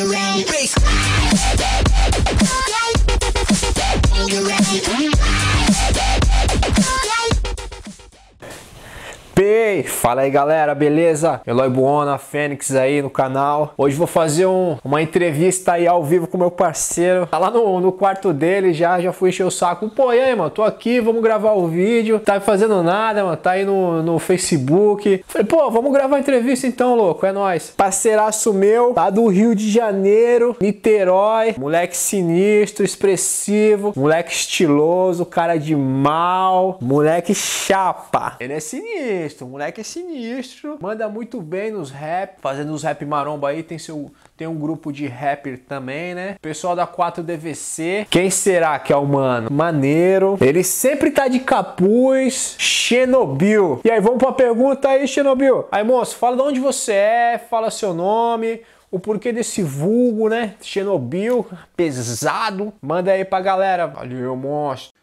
around. Bass. Ei, fala aí galera, beleza? Eloy Buona, Fênix aí no canal. Hoje vou fazer um, uma entrevista aí ao vivo com meu parceiro. Tá lá no, no quarto dele já, já fui encher o saco. Pô, e aí, mano, tô aqui, vamos gravar o vídeo. Tá fazendo nada, mano, tá aí no, no Facebook. Falei, pô, vamos gravar a entrevista então, louco, é nóis. Parceiraço meu, lá do Rio de Janeiro, Niterói. Moleque sinistro, expressivo, moleque estiloso, cara de mal, moleque chapa. Ele é sinistro o moleque é sinistro, manda muito bem nos rap, fazendo os rap maromba aí, tem seu tem um grupo de rapper também, né? Pessoal da 4DVC, quem será que é o mano? Maneiro. Ele sempre tá de capuz, Xenobil. E aí, vamos pra pergunta aí, Xenobil. Aí, moço, fala de onde você é, fala seu nome, o porquê desse vulgo, né? Chernobyl, pesado. Manda aí pra galera. Valeu, monstro.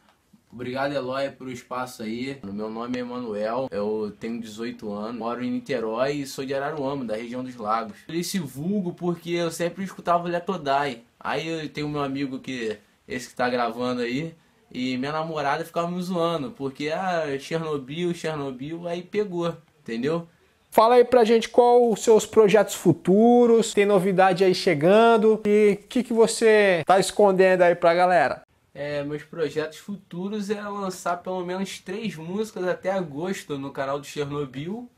Obrigado, Eloy, pelo espaço aí. Meu nome é Emanuel, eu tenho 18 anos, moro em Niterói e sou de Araruama, da região dos lagos. Esse vulgo porque eu sempre escutava o Letodai. Aí eu tenho meu amigo que, esse que tá gravando aí, e minha namorada ficava me zoando, porque a ah, Chernobyl, Chernobyl, aí pegou, entendeu? Fala aí pra gente qual os seus projetos futuros, tem novidade aí chegando e o que, que você tá escondendo aí pra galera? é, meus projetos futuros é lançar pelo menos três músicas até agosto no canal do Chernobyl.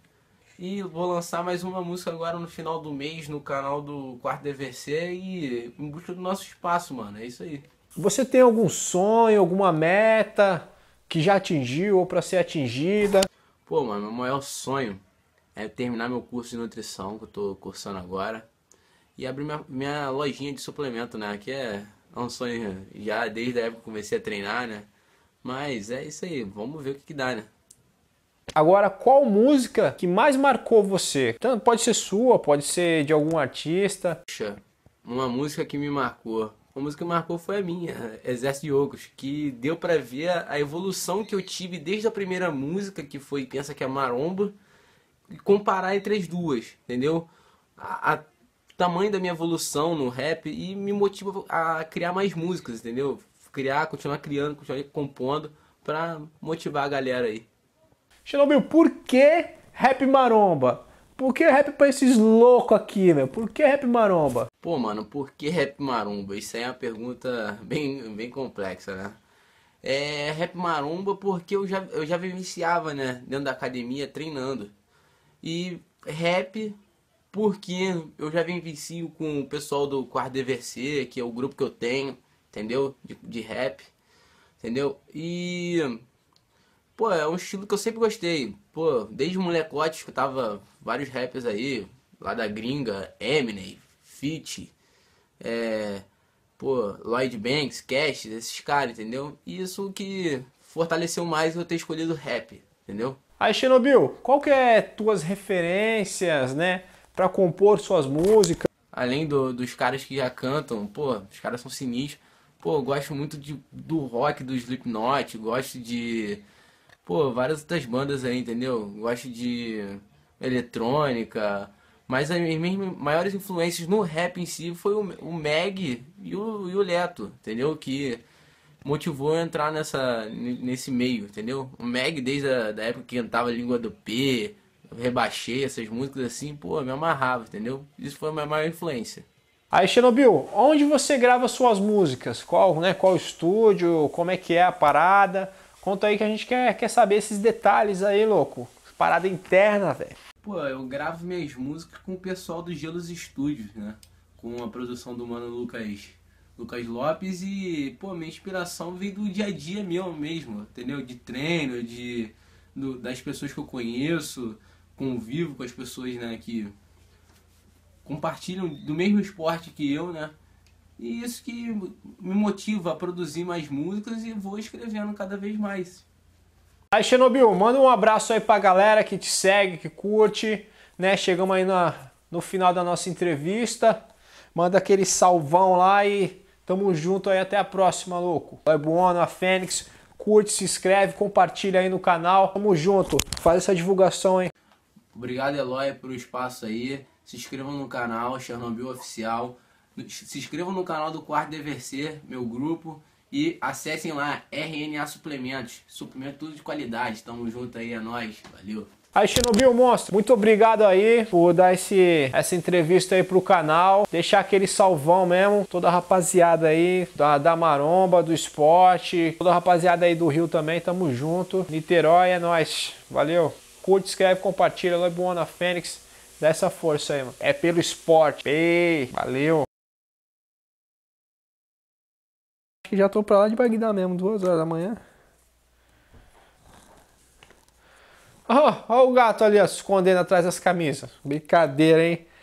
E vou lançar mais uma música agora no final do mês no canal do Quarto DVC e em busca do nosso espaço, mano. É isso aí. Você tem algum sonho, alguma meta que já atingiu ou para ser atingida? Pô, mano, meu maior sonho é terminar meu curso de nutrição que eu tô cursando agora e abrir minha, minha lojinha de suplemento, né? Que é é um sonho né? já desde a época que comecei a treinar, né? Mas é isso aí, vamos ver o que, que dá, né? Agora, qual música que mais marcou você? então pode ser sua, pode ser de algum artista. Puxa, uma música que me marcou. Uma música que me marcou foi a minha, Exército de Ogos, que deu para ver a evolução que eu tive desde a primeira música, que foi Pensa que é Maromba, e comparar entre as duas, entendeu? A, a tamanho da minha evolução no rap e me motiva a criar mais músicas, entendeu? Criar, continuar criando, continuar compondo pra motivar a galera aí. Chernobyl, por que rap maromba? Por que rap pra esses loucos aqui, meu? Por que rap maromba? Pô, mano, por que rap maromba? Isso aí é uma pergunta bem, bem complexa, né? É rap maromba porque eu já, eu já vivenciava, né? Dentro da academia, treinando. E rap porque eu já vivencio com o pessoal do Quarto DVC, que é o grupo que eu tenho, entendeu? De, de rap, entendeu? E, pô, é um estilo que eu sempre gostei. Pô, desde molecote escutava vários rappers aí, lá da gringa, Eminem, Fit, é, pô, Lloyd Banks, Cash, esses caras, entendeu? E isso que fortaleceu mais eu ter escolhido rap, entendeu? Aí, Chernobyl, qual que é tuas referências, né? para compor suas músicas. Além do, dos caras que já cantam, pô, os caras são sinistros. Pô, eu gosto muito de, do rock do Slipknot, gosto de. Pô, várias outras bandas aí, entendeu? Gosto de eletrônica. Mas as minhas maiores influências no rap em si foi o, o Meg e o, e o Leto, entendeu? Que motivou a entrar nessa, nesse meio, entendeu? O Meg desde a da época que cantava Língua do P, rebaixei essas músicas assim, pô, me amarrava, entendeu? Isso foi a minha maior influência. Aí, Chernobyl, onde você grava suas músicas? Qual, né, qual estúdio? Como é que é a parada? Conta aí que a gente quer, quer saber esses detalhes aí, louco. Parada interna, velho. Pô, eu gravo minhas músicas com o pessoal do Gelos Studios, né? Com a produção do mano Lucas, Lucas Lopes e, pô, minha inspiração vem do dia a dia meu mesmo, entendeu? De treino, de do, das pessoas que eu conheço, convivo com as pessoas, né, que compartilham do mesmo esporte que eu, né? E isso que me motiva a produzir mais músicas e vou escrevendo cada vez mais. Aí, Xenobil, manda um abraço aí pra galera que te segue, que curte, né? Chegamos aí na, no final da nossa entrevista. Manda aquele salvão lá e tamo junto aí. Até a próxima, louco. É Buono, a Fênix. Curte, se inscreve, compartilha aí no canal. Tamo junto. Faz essa divulgação, aí. Obrigado, Eloy, pelo espaço aí. Se inscrevam no canal Chernobyl Oficial. Se inscrevam no canal do Quarto Dever Ser, meu grupo. E acessem lá RNA Suplementos. Suplemento tudo de qualidade. Tamo junto aí, é nóis. Valeu. Aí, Chernobyl monstro, muito obrigado aí por dar esse, essa entrevista aí pro canal. Deixar aquele salvão mesmo, toda a rapaziada aí da, da maromba, do esporte, toda a rapaziada aí do Rio também, tamo junto. Niterói é nóis, valeu! curte, escreve, compartilha. Lebuana é Fênix, dá essa força aí, mano. É pelo esporte. Ei, valeu. Acho que já tô pra lá de Bagdá mesmo, duas horas da manhã. Ó, oh, o gato ali, ó, escondendo atrás das camisas. Brincadeira, hein?